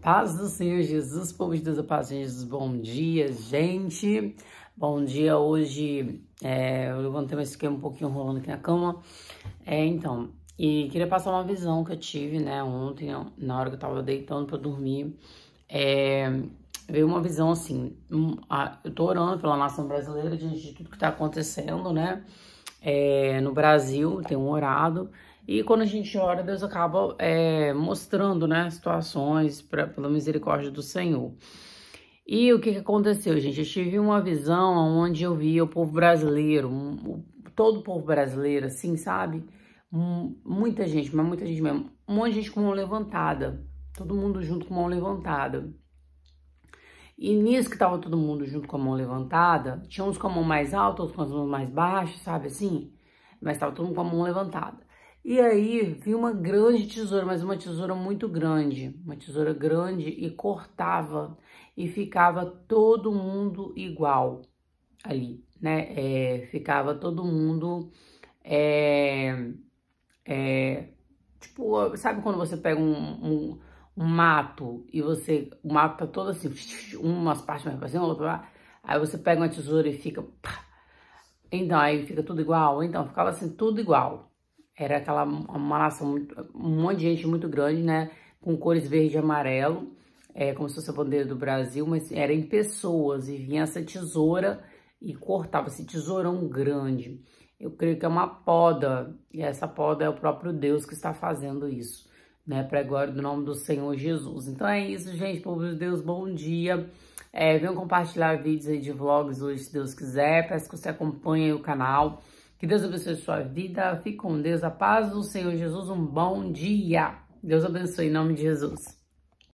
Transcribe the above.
Paz do Senhor Jesus, povo de Deus, a paz de Jesus, bom dia, gente. Bom dia, hoje é, eu levantei, mas fiquei um pouquinho rolando aqui na cama. É, então, e queria passar uma visão que eu tive, né, ontem, na hora que eu tava deitando pra dormir. É, veio uma visão assim, um, a, eu tô orando pela nação brasileira diante de tudo que tá acontecendo, né, é, no Brasil, tenho orado. E quando a gente ora, Deus acaba é, mostrando né, situações pra, pela misericórdia do Senhor. E o que, que aconteceu, gente? Eu tive uma visão onde eu via o povo brasileiro, todo o povo brasileiro, assim, sabe? muita gente, mas muita gente mesmo. Um monte de gente com mão levantada. Todo mundo junto com mão levantada. E nisso que tava todo mundo junto com a mão levantada, tinha uns com a mão mais alta, outros com as mãos mais baixas, sabe assim? Mas tava todo mundo com a mão levantada. E aí vi uma grande tesoura, mas uma tesoura muito grande, uma tesoura grande e cortava e ficava todo mundo igual ali, né? É, ficava todo mundo é, é, tipo, sabe quando você pega um, um, um, mato e você o mato tá todo assim, umas partes mais pra cima, outra lá, aí você pega uma tesoura e fica, pá, então aí fica tudo igual, então ficava assim tudo igual. Era aquela uma nação, um monte de gente muito grande, né? Com cores verde e amarelo, é, como se fosse a bandeira do Brasil, mas era em pessoas e vinha essa tesoura e cortava esse tesourão grande. Eu creio que é uma poda, e essa poda é o próprio Deus que está fazendo isso, né? Para glória do nome do Senhor Jesus. Então é isso, gente. Povo de Deus, bom dia. É, venham compartilhar vídeos aí de vlogs hoje, se Deus quiser. Peço que você acompanhe o canal. Que Deus abençoe sua vida. Fique com Deus. A paz do Senhor Jesus. Um bom dia. Deus abençoe em nome de Jesus.